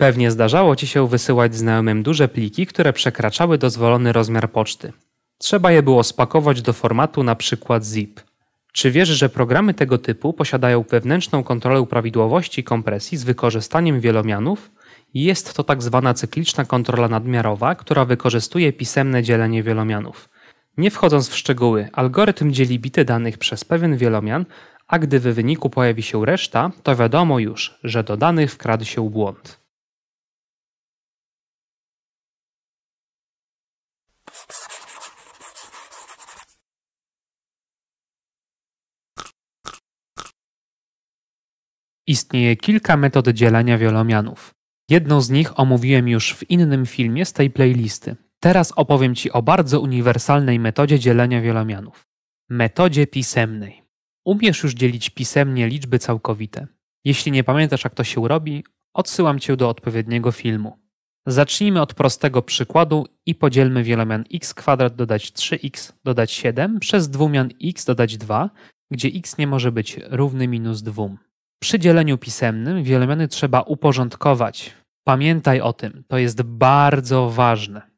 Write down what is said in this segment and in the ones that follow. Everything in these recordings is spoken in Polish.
Pewnie zdarzało ci się wysyłać znajomym duże pliki, które przekraczały dozwolony rozmiar poczty. Trzeba je było spakować do formatu np. zip. Czy wiesz, że programy tego typu posiadają wewnętrzną kontrolę prawidłowości kompresji z wykorzystaniem wielomianów? Jest to tak zwana cykliczna kontrola nadmiarowa, która wykorzystuje pisemne dzielenie wielomianów. Nie wchodząc w szczegóły, algorytm dzieli bity danych przez pewien wielomian, a gdy w wyniku pojawi się reszta, to wiadomo już, że do danych wkradł się błąd. Istnieje kilka metod dzielenia wielomianów. Jedną z nich omówiłem już w innym filmie z tej playlisty. Teraz opowiem Ci o bardzo uniwersalnej metodzie dzielenia wielomianów. Metodzie pisemnej. Umiesz już dzielić pisemnie liczby całkowite. Jeśli nie pamiętasz jak to się robi, odsyłam Cię do odpowiedniego filmu. Zacznijmy od prostego przykładu i podzielmy wielomian x kwadrat dodać 3x dodać 7 przez dwumian x dodać 2, gdzie x nie może być równy minus 2. Przy dzieleniu pisemnym wielomiany trzeba uporządkować. Pamiętaj o tym, to jest bardzo ważne.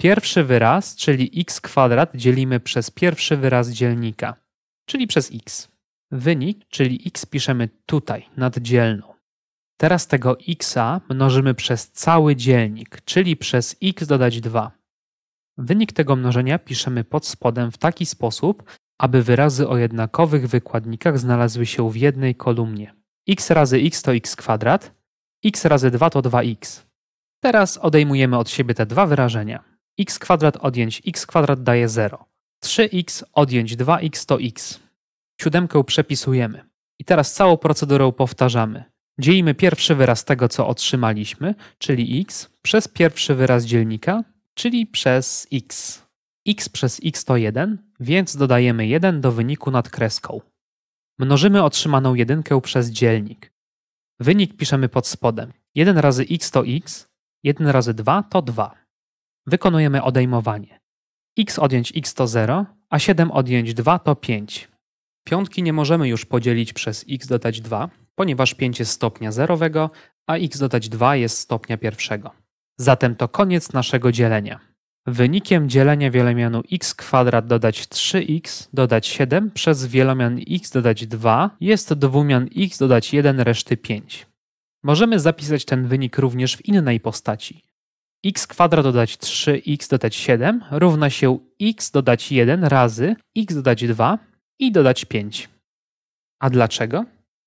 Pierwszy wyraz, czyli x kwadrat, dzielimy przez pierwszy wyraz dzielnika, czyli przez x. Wynik, czyli x piszemy tutaj, nad dzielną. Teraz tego xa mnożymy przez cały dzielnik, czyli przez x dodać 2. Wynik tego mnożenia piszemy pod spodem w taki sposób, aby wyrazy o jednakowych wykładnikach znalazły się w jednej kolumnie. x razy x to x kwadrat, x razy 2 to 2x. Teraz odejmujemy od siebie te dwa wyrażenia. x kwadrat odjąć x kwadrat daje 0. 3x odjąć 2x to x. Siódemkę przepisujemy. I teraz całą procedurę powtarzamy. Dzielimy pierwszy wyraz tego, co otrzymaliśmy, czyli x, przez pierwszy wyraz dzielnika, czyli przez x x przez x to 1, więc dodajemy 1 do wyniku nad kreską. Mnożymy otrzymaną jedynkę przez dzielnik. Wynik piszemy pod spodem. 1 razy x to x, 1 razy 2 to 2. Wykonujemy odejmowanie. x odjąć x to 0, a 7 odjąć 2 to 5. Piątki nie możemy już podzielić przez x dodać 2, ponieważ 5 jest stopnia zerowego, a x dodać 2 jest stopnia pierwszego. Zatem to koniec naszego dzielenia. Wynikiem dzielenia wielomianu x kwadrat dodać 3x dodać 7 przez wielomian x dodać 2 jest dwumian x dodać 1 reszty 5. Możemy zapisać ten wynik również w innej postaci. x kwadrat dodać 3x dodać 7 równa się x dodać 1 razy x dodać 2 i dodać 5. A dlaczego?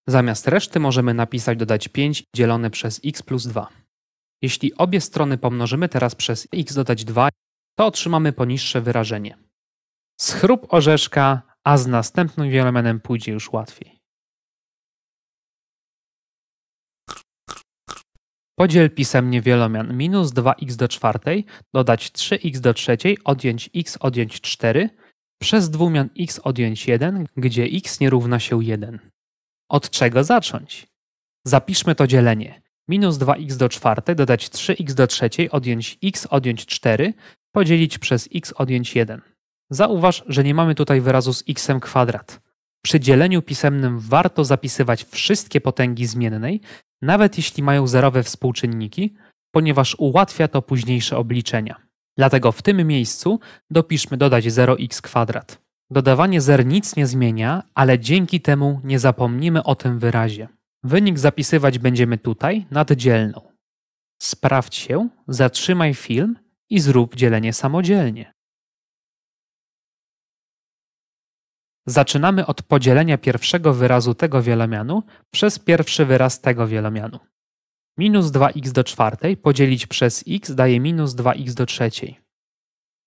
Zamiast reszty możemy napisać dodać 5 dzielone przez x plus 2. Jeśli obie strony pomnożymy teraz przez x dodać 2, to otrzymamy poniższe wyrażenie. Schrób orzeszka, a z następnym wielomenem pójdzie już łatwiej. Podziel pisemnie wielomian minus 2x do czwartej, dodać 3x do trzeciej, odjąć x, odjąć 4, przez dwumian x odjąć 1, gdzie x nie równa się 1. Od czego zacząć? Zapiszmy to dzielenie. Minus 2x do czwartej, dodać 3x do trzeciej, odjąć x, odjąć 4, podzielić przez x odjąć 1. Zauważ, że nie mamy tutaj wyrazu z x kwadrat. Przy dzieleniu pisemnym warto zapisywać wszystkie potęgi zmiennej, nawet jeśli mają zerowe współczynniki, ponieważ ułatwia to późniejsze obliczenia. Dlatego w tym miejscu dopiszmy dodać 0x kwadrat. Dodawanie zer nic nie zmienia, ale dzięki temu nie zapomnimy o tym wyrazie. Wynik zapisywać będziemy tutaj nad dzielną. Sprawdź się, zatrzymaj film i zrób dzielenie samodzielnie. Zaczynamy od podzielenia pierwszego wyrazu tego wielomianu przez pierwszy wyraz tego wielomianu. Minus 2x do czwartej podzielić przez x daje minus 2x do trzeciej.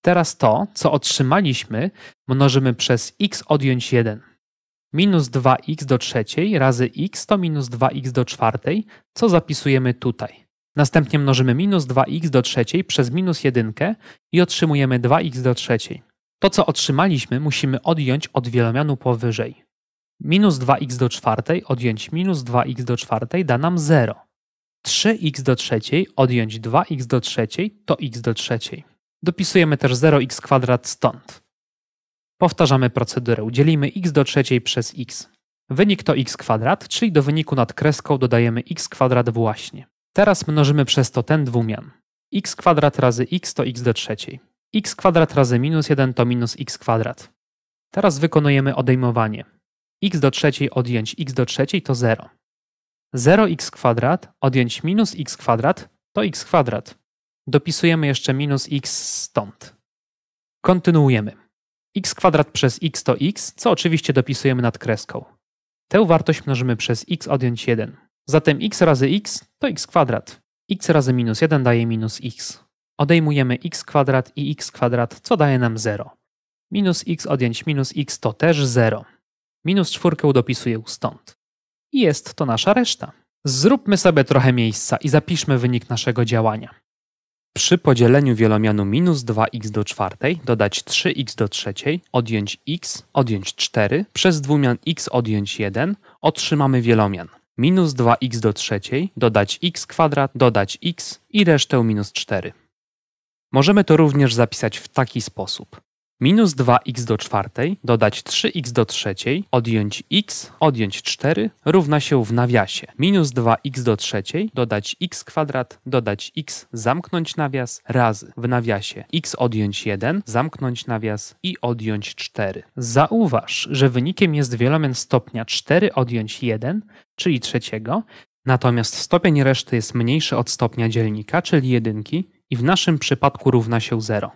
Teraz to, co otrzymaliśmy, mnożymy przez x odjąć 1. Minus 2x do trzeciej razy x to minus 2x do czwartej, co zapisujemy tutaj. Następnie mnożymy minus 2x do trzeciej przez minus 1 i otrzymujemy 2x do trzeciej. To, co otrzymaliśmy, musimy odjąć od wielomianu powyżej. Minus 2x do czwartej odjąć minus 2x do czwartej da nam 0. 3x do trzeciej odjąć 2x do trzeciej to x do trzeciej. Dopisujemy też 0x kwadrat stąd. Powtarzamy procedurę. Dzielimy x do trzeciej przez x. Wynik to x kwadrat, czyli do wyniku nad kreską dodajemy x kwadrat właśnie. Teraz mnożymy przez to ten dwumian. x kwadrat razy x to x do trzeciej. x kwadrat razy minus 1 to minus x kwadrat. Teraz wykonujemy odejmowanie. x do trzeciej odjąć x do trzeciej to 0. 0x kwadrat odjąć minus x kwadrat to x kwadrat. Dopisujemy jeszcze minus x stąd. Kontynuujemy. x kwadrat przez x to x, co oczywiście dopisujemy nad kreską. Tę wartość mnożymy przez x odjąć 1. Zatem x razy x to x kwadrat. x razy minus 1 daje minus x. Odejmujemy x kwadrat i x kwadrat, co daje nam 0. Minus x odjąć minus x to też 0. Minus czwórkę dopisuję stąd. I jest to nasza reszta. Zróbmy sobie trochę miejsca i zapiszmy wynik naszego działania. Przy podzieleniu wielomianu minus 2x do czwartej dodać 3x do trzeciej, odjąć x, odjąć 4, przez dwumian x odjąć 1, otrzymamy wielomian minus 2x do trzeciej, dodać x kwadrat, dodać x i resztę minus 4. Możemy to również zapisać w taki sposób minus 2x do czwartej, dodać 3x do trzeciej, odjąć x, odjąć 4, równa się w nawiasie minus 2x do trzeciej, dodać x kwadrat, dodać x, zamknąć nawias, razy w nawiasie x odjąć 1, zamknąć nawias i odjąć 4. Zauważ, że wynikiem jest wielomian stopnia 4 odjąć 1, czyli trzeciego, natomiast stopień reszty jest mniejszy od stopnia dzielnika, czyli jedynki i w naszym przypadku równa się 0.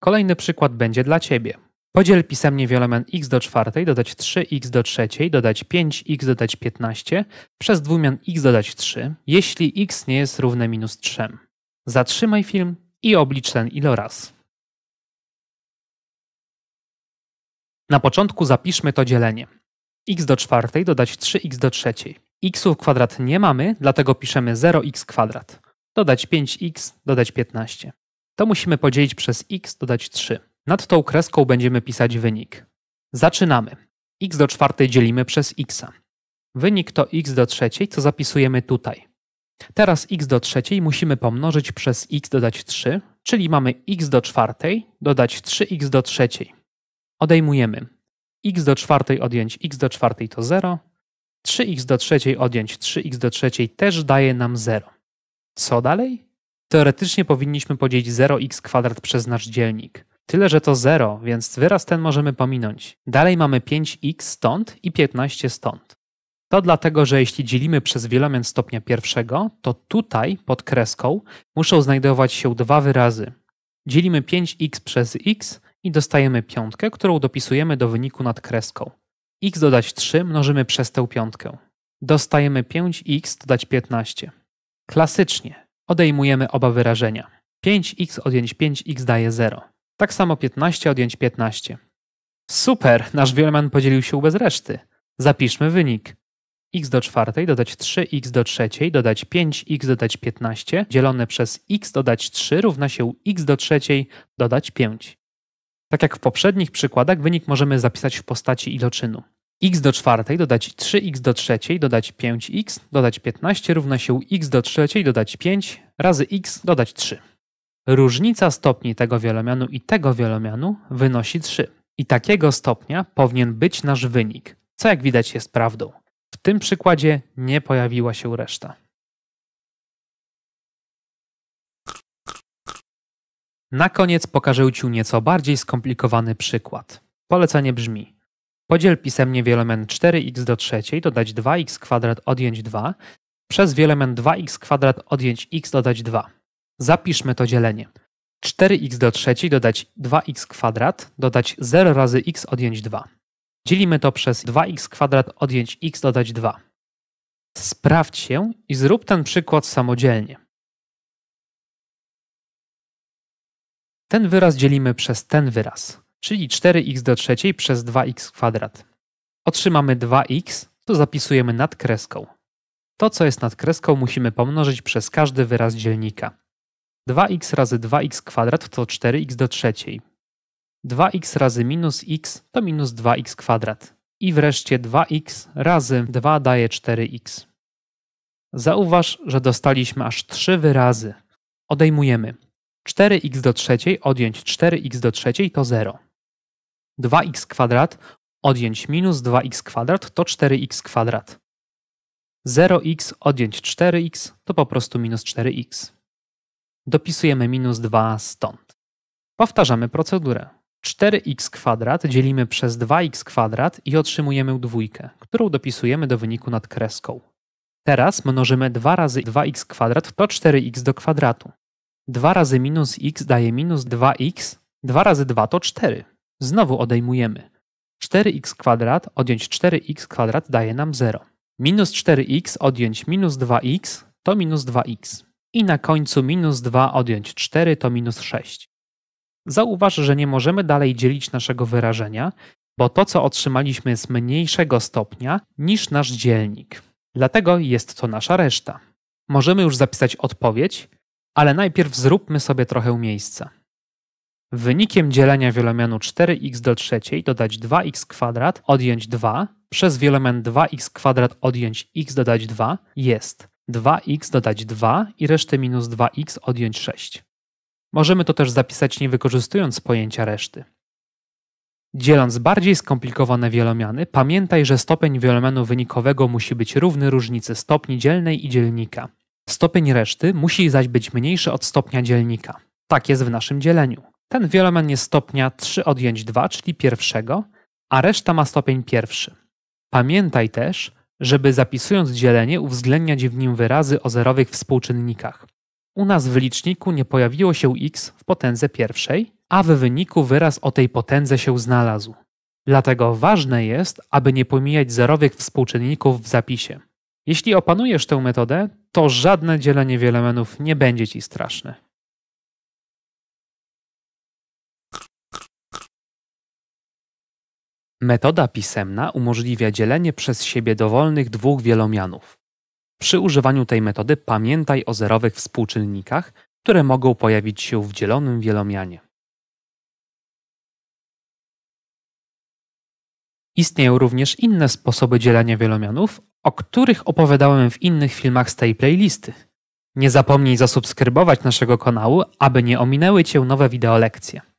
Kolejny przykład będzie dla Ciebie. Podziel pisemnie wielomian x do czwartej, dodać 3x do trzeciej, dodać 5x, dodać 15, przez dwumian x dodać 3, jeśli x nie jest równe minus 3. Zatrzymaj film i oblicz ten iloraz. Na początku zapiszmy to dzielenie. x do czwartej dodać 3x do trzeciej. xów kwadrat nie mamy, dlatego piszemy 0x kwadrat. Dodać 5x, dodać 15 to musimy podzielić przez x, dodać 3. Nad tą kreską będziemy pisać wynik. Zaczynamy. x do czwartej dzielimy przez x. Wynik to x do trzeciej, co zapisujemy tutaj. Teraz x do trzeciej musimy pomnożyć przez x dodać 3, czyli mamy x do czwartej dodać 3x do trzeciej. Odejmujemy. x do czwartej odjąć x do czwartej to 0. 3x do trzeciej odjąć 3x do trzeciej też daje nam 0. Co dalej? Teoretycznie powinniśmy podzielić 0x kwadrat przez nasz dzielnik. Tyle, że to 0, więc wyraz ten możemy pominąć. Dalej mamy 5x stąd i 15 stąd. To dlatego, że jeśli dzielimy przez wielomian stopnia pierwszego, to tutaj pod kreską muszą znajdować się dwa wyrazy. Dzielimy 5x przez x i dostajemy piątkę, którą dopisujemy do wyniku nad kreską. x dodać 3 mnożymy przez tę piątkę. Dostajemy 5x dodać 15. Klasycznie, odejmujemy oba wyrażenia. 5x odjąć 5x daje 0. Tak samo 15 odjąć 15. Super, nasz wielman podzielił się bez reszty. Zapiszmy wynik. x do czwartej dodać 3x do trzeciej dodać 5x dodać 15 dzielone przez x dodać 3 równa się x do trzeciej dodać 5. Tak jak w poprzednich przykładach wynik możemy zapisać w postaci iloczynu x do czwartej dodać 3x do trzeciej dodać 5x dodać 15 równa się x do trzeciej dodać 5 razy x dodać 3. Różnica stopni tego wielomianu i tego wielomianu wynosi 3. I takiego stopnia powinien być nasz wynik, co jak widać jest prawdą. W tym przykładzie nie pojawiła się reszta. Na koniec pokażę Ci nieco bardziej skomplikowany przykład. Polecenie brzmi: Podziel pisemnie wielomen 4x do trzeciej, dodać 2x kwadrat, odjąć 2, przez wielomen 2x kwadrat, odjąć x, dodać 2. Zapiszmy to dzielenie. 4x do trzeciej dodać 2x kwadrat, dodać 0 razy x, odjąć 2. Dzielimy to przez 2x kwadrat, odjąć x, dodać 2. Sprawdź się i zrób ten przykład samodzielnie. Ten wyraz dzielimy przez ten wyraz czyli 4x do trzeciej przez 2x kwadrat. Otrzymamy 2x, to zapisujemy nad kreską. To, co jest nad kreską, musimy pomnożyć przez każdy wyraz dzielnika. 2x razy 2x kwadrat to 4x do trzeciej. 2x razy minus x to minus 2x kwadrat. I wreszcie 2x razy 2 daje 4x. Zauważ, że dostaliśmy aż 3 wyrazy. Odejmujemy. 4x do trzeciej odjąć 4x do trzeciej to 0. 2x kwadrat odjąć minus 2x kwadrat to 4x kwadrat. 0x odjąć 4x to po prostu minus 4x. Dopisujemy minus 2 stąd. Powtarzamy procedurę. 4x kwadrat dzielimy przez 2x kwadrat i otrzymujemy dwójkę, którą dopisujemy do wyniku nad kreską. Teraz mnożymy 2 razy 2x kwadrat to 4x do kwadratu. 2 razy minus x daje minus 2x, 2 razy 2 to 4. Znowu odejmujemy. 4x kwadrat odjąć 4x kwadrat daje nam 0. Minus 4x odjąć minus 2x to minus 2x. I na końcu minus 2 odjąć 4 to minus 6. Zauważ, że nie możemy dalej dzielić naszego wyrażenia, bo to, co otrzymaliśmy jest mniejszego stopnia niż nasz dzielnik. Dlatego jest to nasza reszta. Możemy już zapisać odpowiedź, ale najpierw zróbmy sobie trochę miejsca. Wynikiem dzielenia wielomianu 4x do trzeciej dodać 2x kwadrat, odjąć 2, przez wielomian 2x kwadrat odjąć x dodać 2 jest 2x dodać 2 i resztę minus 2x odjąć 6. Możemy to też zapisać nie wykorzystując pojęcia reszty. Dzieląc bardziej skomplikowane wielomiany, pamiętaj, że stopień wielomianu wynikowego musi być równy różnicy stopni dzielnej i dzielnika. Stopień reszty musi zaś być mniejszy od stopnia dzielnika. Tak jest w naszym dzieleniu. Ten wieloman jest stopnia 3 odjąć 2, czyli pierwszego, a reszta ma stopień pierwszy. Pamiętaj też, żeby zapisując dzielenie uwzględniać w nim wyrazy o zerowych współczynnikach. U nas w liczniku nie pojawiło się x w potędze pierwszej, a w wyniku wyraz o tej potędze się znalazł. Dlatego ważne jest, aby nie pomijać zerowych współczynników w zapisie. Jeśli opanujesz tę metodę, to żadne dzielenie wielomenów nie będzie ci straszne. Metoda pisemna umożliwia dzielenie przez siebie dowolnych dwóch wielomianów. Przy używaniu tej metody pamiętaj o zerowych współczynnikach, które mogą pojawić się w dzielonym wielomianie. Istnieją również inne sposoby dzielenia wielomianów, o których opowiadałem w innych filmach z tej playlisty. Nie zapomnij zasubskrybować naszego kanału, aby nie ominęły Cię nowe wideolekcje.